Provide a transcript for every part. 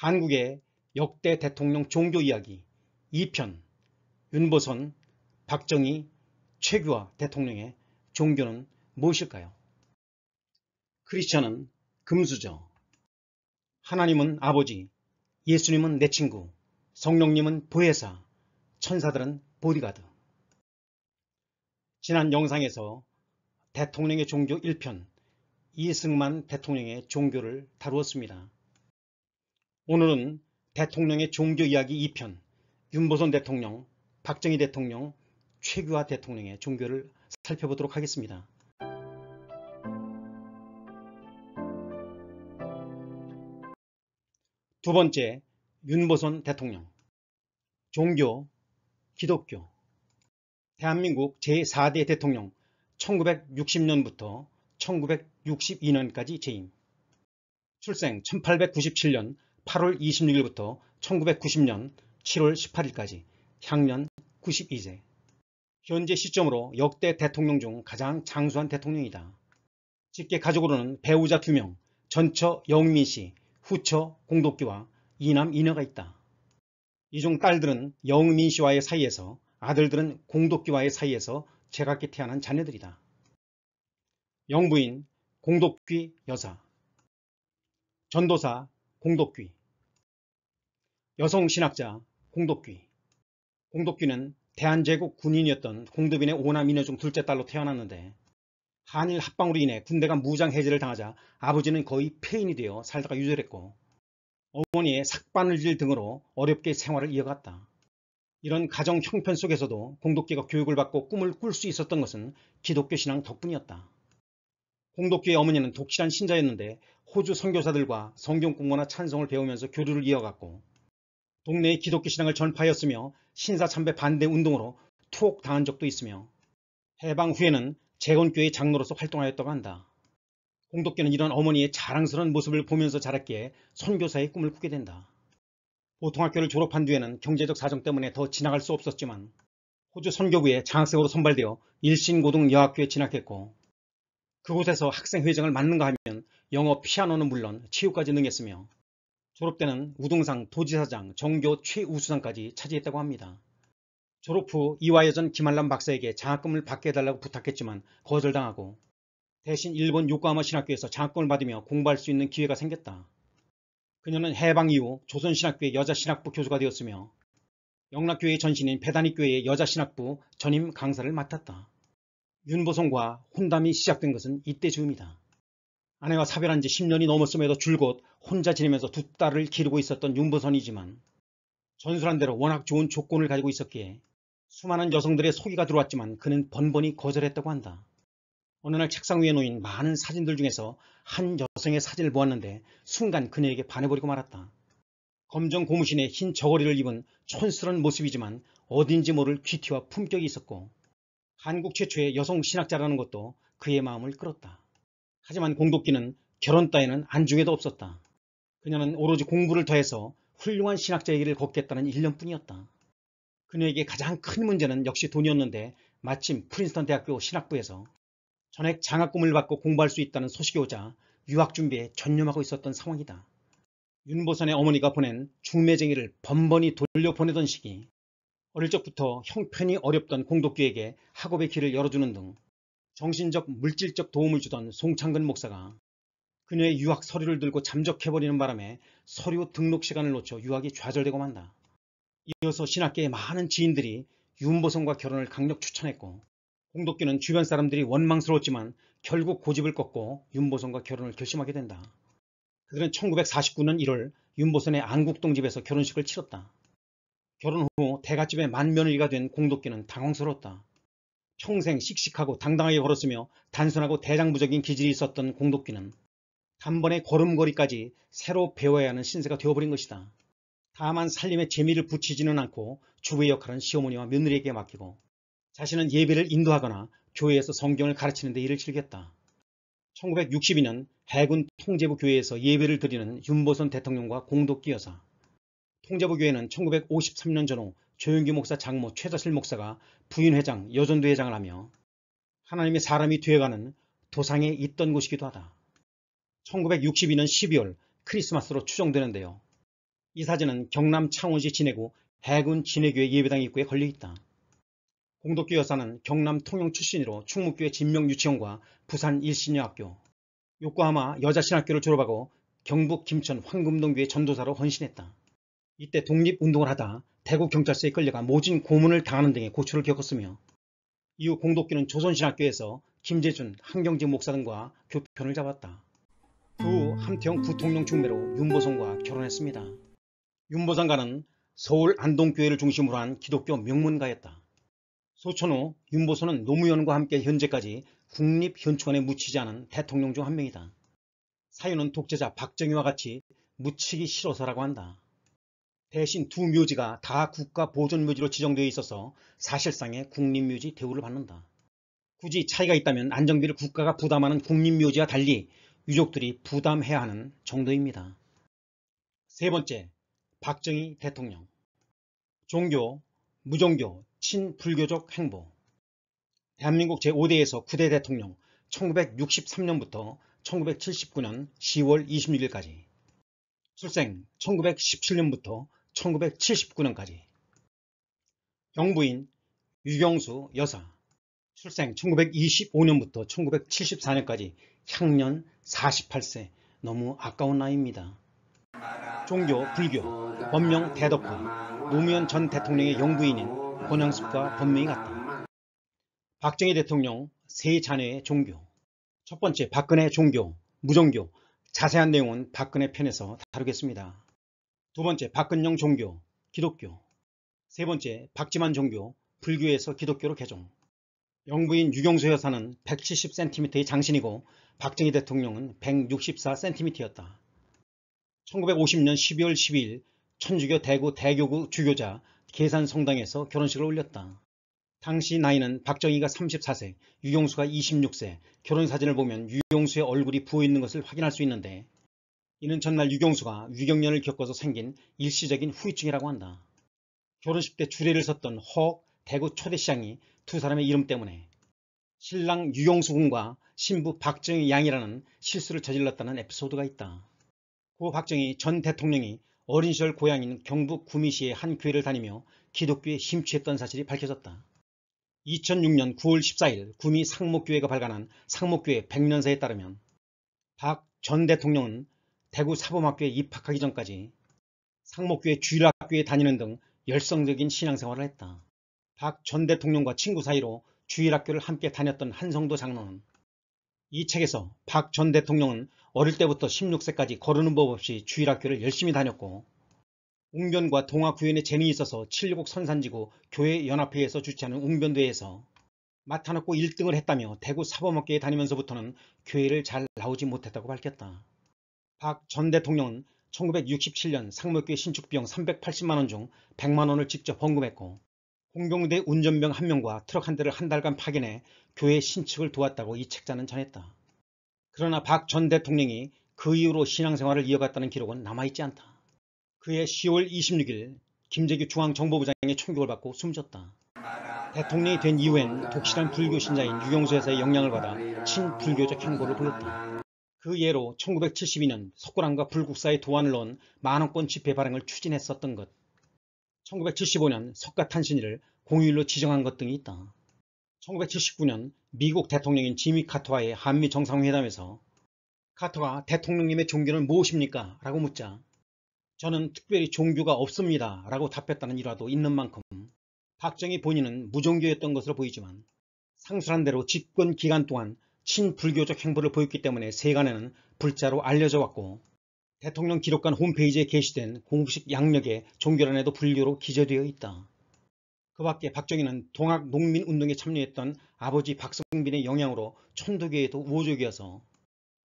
한국의 역대 대통령 종교 이야기 2편 윤보선, 박정희, 최규하 대통령의 종교는 무엇일까요? 크리스천은 금수저, 하나님은 아버지, 예수님은 내 친구, 성령님은 보혜사, 천사들은 보디가드. 지난 영상에서 대통령의 종교 1편, 이승만 대통령의 종교를 다루었습니다. 오늘은 대통령의 종교 이야기 2편 윤보선 대통령, 박정희 대통령, 최규하 대통령의 종교를 살펴보도록 하겠습니다. 두 번째, 윤보선 대통령 종교, 기독교 대한민국 제4대 대통령 1960년부터 1962년까지 재임 출생 1897년 8월 26일부터 1990년 7월 18일까지 향년 92세. 현재 시점으로 역대 대통령 중 가장 장수한 대통령이다. 직계 가족으로는 배우자 2명, 전처 영민 씨, 후처 공덕기와 이남 이녀가 있다. 이 중 딸들은 영민 씨와의 사이에서 아들들은 공덕기와의 사이에서 제각기 태어난 자녀들이다. 영부인 공덕귀 여사 전도사 공덕귀 여성 신학자 공덕귀 공덕귀는 대한제국 군인이었던 공덕빈의 오남 이녀 중 둘째 딸로 태어났는데 한일 합방으로 인해 군대가 무장 해제를 당하자 아버지는 거의 폐인이 되어 살다가 유절했고 어머니의 삭바늘 일 등으로 어렵게 생활을 이어갔다. 이런 가정 형편 속에서도 공덕기가 교육을 받고 꿈을 꿀 수 있었던 것은 기독교 신앙 덕분이었다. 홍덕교의 어머니는 독실한 신자였는데 호주 선교사들과 성경 공부나 찬송을 배우면서 교류를 이어갔고 동네의 기독교 신앙을 전파하였으며 신사참배 반대 운동으로 투옥당한 적도 있으며 해방 후에는 재건교회 장로로서 활동하였다고 한다. 홍덕교는 이런 어머니의 자랑스러운 모습을 보면서 자랐기에 선교사의 꿈을 꾸게 된다. 보통학교를 졸업한 뒤에는 경제적 사정 때문에 더 진학할 수 없었지만 호주 선교부에 장학생으로 선발되어 일신고등여학교에 진학했고 그곳에서 학생회장을 맡는가 하면 영어 피아노는 물론 체육까지 능했으며 졸업 때는 우동상 도지사장 정교 최우수상까지 차지했다고 합니다. 졸업 후 이화여전 김한란 박사에게 장학금을 받게 해달라고 부탁했지만 거절당하고 대신 일본 요코하마 신학교에서 장학금을 받으며 공부할 수 있는 기회가 생겼다. 그녀는 해방 이후 조선신학교의 여자신학부 교수가 되었으며 영락교회의 전신인 배단이교회의 여자신학부 전임 강사를 맡았다. 윤보성과 혼담이 시작된 것은 이때쯤니다 아내와 사별한 지 10년이 넘었음에도 줄곧 혼자 지내면서 두 딸을 기르고 있었던 윤보선이지만 전술한 대로 워낙 좋은 조건을 가지고 있었기에 수많은 여성들의 소개가 들어왔지만 그는 번번이 거절했다고 한다. 어느 날 책상 위에 놓인 많은 사진들 중에서 한 여성의 사진을 보았는데 순간 그녀에게 반해버리고 말았다. 검정 고무신에 흰 저고리를 입은 촌스러운 모습이지만 어딘지 모를 귀티와 품격이 있었고 한국 최초의 여성 신학자라는 것도 그의 마음을 끌었다. 하지만 공덕기는 결혼 따위는 안중에도 없었다. 그녀는 오로지 공부를 더해서 훌륭한 신학자의 길을 걷겠다는 일념뿐이었다. 그녀에게 가장 큰 문제는 역시 돈이었는데 마침 프린스턴 대학교 신학부에서 전액 장학금을 받고 공부할 수 있다는 소식이 오자 유학 준비에 전념하고 있었던 상황이다. 윤보선의 어머니가 보낸 중매쟁이를 번번이 돌려보내던 시기 어릴 적부터 형편이 어렵던 공덕교에게 학업의 길을 열어주는 등 정신적 물질적 도움을 주던 송창근 목사가 그녀의 유학 서류를 들고 잠적해버리는 바람에 서류 등록 시간을 놓쳐 유학이 좌절되고 만다. 이어서 신학계의 많은 지인들이 윤보성과 결혼을 강력 추천했고 공덕교는 주변 사람들이 원망스러웠지만 결국 고집을 꺾고 윤보성과 결혼을 결심하게 된다. 그들은 1949년 1월 윤보선의 안국동 집에서 결혼식을 치렀다. 결혼 후 대갓집의 만면느리가된 공덕기는 당황스러웠다. 평생 씩씩하고 당당하게 걸었으며 단순하고 대장부적인 기질이 있었던 공덕기는 단번에 걸음걸이까지 새로 배워야 하는 신세가 되어버린 것이다. 다만 살림에 재미를 붙이지는 않고 주부의 역할은 시어머니와 며느리에게 맡기고 자신은 예배를 인도하거나 교회에서 성경을 가르치는 데 일을 즐겼다. 1962년 해군 통제부 교회에서 예배를 드리는 윤보선 대통령과 공덕기 여사 통제부 교회는 1953년 전후 조용규 목사 장모 최자실 목사가 부인회장, 여전도 회장을 하며 하나님의 사람이 되어가는 도상에 있던 곳이기도 하다. 1962년 12월 크리스마스로 추정되는데요. 이 사진은 경남 창원시 진해구 해군 진해교회 예배당 입구에 걸려있다. 공덕교 여사는 경남 통영 출신으로 충무교회 진명유치원과 부산 일신여학교, 요코하마 여자신학교를 졸업하고 경북 김천 황금동교회 전도사로 헌신했다. 이때 독립운동을 하다 대구 경찰서에 끌려가 모진 고문을 당하는 등의 고초를 겪었으며 이후 공덕기는 조선신학교에서 김재준, 한경진 목사 등과 교편을 잡았다. 그 후 함태영 부통령 중매로 윤보성과 결혼했습니다. 윤보상과는 서울 안동교회를 중심으로 한 기독교 명문가였다. 소천후 윤보선은 노무현과 함께 현재까지 국립현충원에 묻히지 않은 대통령 중 한 명이다. 사유는 독재자 박정희와 같이 묻히기 싫어서라고 한다. 대신 두 묘지가 다 국가 보존 묘지로 지정되어 있어서 사실상의 국립 묘지 대우를 받는다. 굳이 차이가 있다면 안정비를 국가가 부담하는 국립 묘지와 달리 유족들이 부담해야 하는 정도입니다. 세 번째, 박정희 대통령 종교, 무종교, 친불교적 행보 대한민국 제5대에서 9대 대통령 1963년부터 1979년 10월 26일까지 출생 1917년부터 1979년까지 영부인 유경수 여사 출생 1925년부터 1974년까지 향년 48세 너무 아까운 나이입니다. 종교 불교 법명 대덕화 노무현 전 대통령의 영부인인 권영숙과 법명이 같다. 박정희 대통령 세 자녀의 종교 첫 번째 박근혜 종교 무종교 자세한 내용은 박근혜 편에서 다루겠습니다. 두 번째, 박근영 종교, 기독교. 세 번째, 박지만 종교, 불교에서 기독교로 개종. 영부인 유경수 여사는 170cm의 장신이고 박정희 대통령은 164cm였다. 1950년 12월 12일 천주교 대구 대교구 주교자 계산 성당에서 결혼식을 올렸다. 당시 나이는 박정희가 34세, 유경수가 26세, 결혼사진을 보면 유경수의 얼굴이 부어있는 것을 확인할 수 있는데 이는 전날 유경수가 유경년을 겪어서 생긴 일시적인 후유증이라고 한다. 결혼식 때 주례를 섰던 허 대구 초대시장이 두 사람의 이름 때문에 신랑 유경수 군과 신부 박정희 양이라는 실수를 저질렀다는 에피소드가 있다. 고 박정희 전 대통령이 어린 시절 고향인 경북 구미시의 한 교회를 다니며 기독교에 심취했던 사실이 밝혀졌다. 2006년 9월 14일 구미 상목교회가 발간한 상목교회 백년사에 따르면 박 전 대통령은 대구 사범학교에 입학하기 전까지 상목교회 주일학교에 다니는 등 열성적인 신앙생활을 했다. 박 전 대통령과 친구 사이로 주일학교를 함께 다녔던 한성도 장로는 이 책에서 박 전 대통령은 어릴 때부터 16세까지 거르는 법 없이 주일학교를 열심히 다녔고 웅변과 동아구연의 재미 있어서 칠곡 선산지구 교회연합회에서 주최하는 웅변대회에서 맡아놓고 1등을 했다며 대구 사범학교에 다니면서부터는 교회를 잘 나오지 못했다고 밝혔다. 박전 대통령은 1967년 상목교 신축비용 380만원 중 100만원을 직접 헌금했고 홍경대 운전병 한 명과 트럭 한 대를 한 달간 파견해 교회 신축을 도왔다고 이 책자는 전했다. 그러나 박 전 대통령이 그 이후로 신앙생활을 이어갔다는 기록은 남아있지 않다. 그해 10월 26일 김재규 중앙정보부장의 총격을 받고 숨졌다. 대통령이 된 이후엔 독실한 불교 신자인 유경수 에서의 영향을 받아 친불교적 행보를 보였다. 그 예로 1972년 석굴암과 불국사의 도안을 넣은 만원권치 배발행을 추진했었던 것, 1975년 석가탄신일을 공휴일로 지정한 것 등이 있다. 1979년 미국 대통령인 지미 카터와의 한미 정상회담에서 카터가 대통령님의 종교는 무엇입니까? 라고 묻자 저는 특별히 종교가 없습니다. 라고 답했다는 일화도 있는 만큼 박정희 본인은 무종교였던 것으로 보이지만 상술한 대로 집권 기간 동안 친불교적 행보를 보였기 때문에 세간에는 불자로 알려져 왔고 대통령 기록관 홈페이지에 게시된 공식 양력의 종결안에도 불교로 기재되어 있다. 그 밖에 박정희는 동학 농민운동에 참여했던 아버지 박성빈의 영향으로 천도교에도 우호적이어서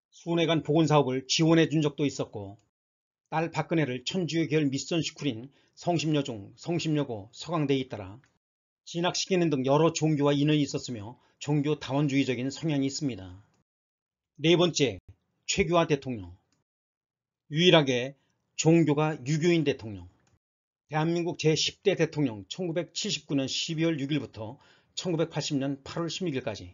수 순회간 복원사업을 지원해 준 적도 있었고 딸 박근혜를 천주교 계열 미션 시쿨인 성심여중, 성심여고, 서강대에 잇따라 진학시키는 등 여러 종교와 인연이 있었으며 종교 다원주의적인 성향이 있습니다. 네 번째, 최규하 대통령 유일하게 종교가 유교인 대통령 대한민국 제10대 대통령 1979년 12월 6일부터 1980년 8월 16일까지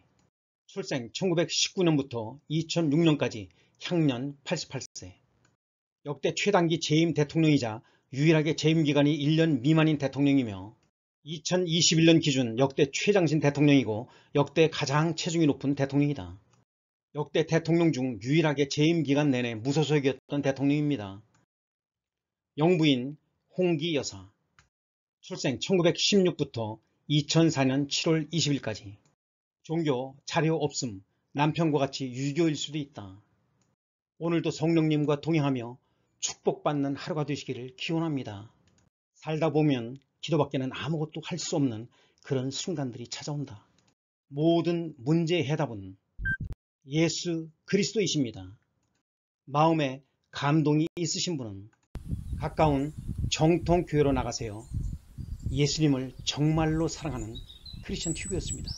출생 1919년부터 2006년까지 향년 88세 역대 최단기 재임 대통령이자 유일하게 재임 기간이 1년 미만인 대통령이며 2021년 기준 역대 최장신 대통령이고 역대 가장 체중이 높은 대통령이다. 역대 대통령 중 유일하게 재임 기간 내내 무소속이었던 대통령입니다. 영부인 홍기 여사 출생 1916부터 2004년 7월 20일까지 종교, 자료 없음, 남편과 같이 유교일 수도 있다. 오늘도 성령님과 동행하며 축복받는 하루가 되시기를 기원합니다. 살다 보면 기도밖에는 아무것도 할 수 없는 그런 순간들이 찾아온다. 모든 문제의 해답은 예수 그리스도이십니다. 마음에 감동이 있으신 분은 가까운 정통교회로 나가세요. 예수님을 정말로 사랑하는 크리스천 튜브였습니다.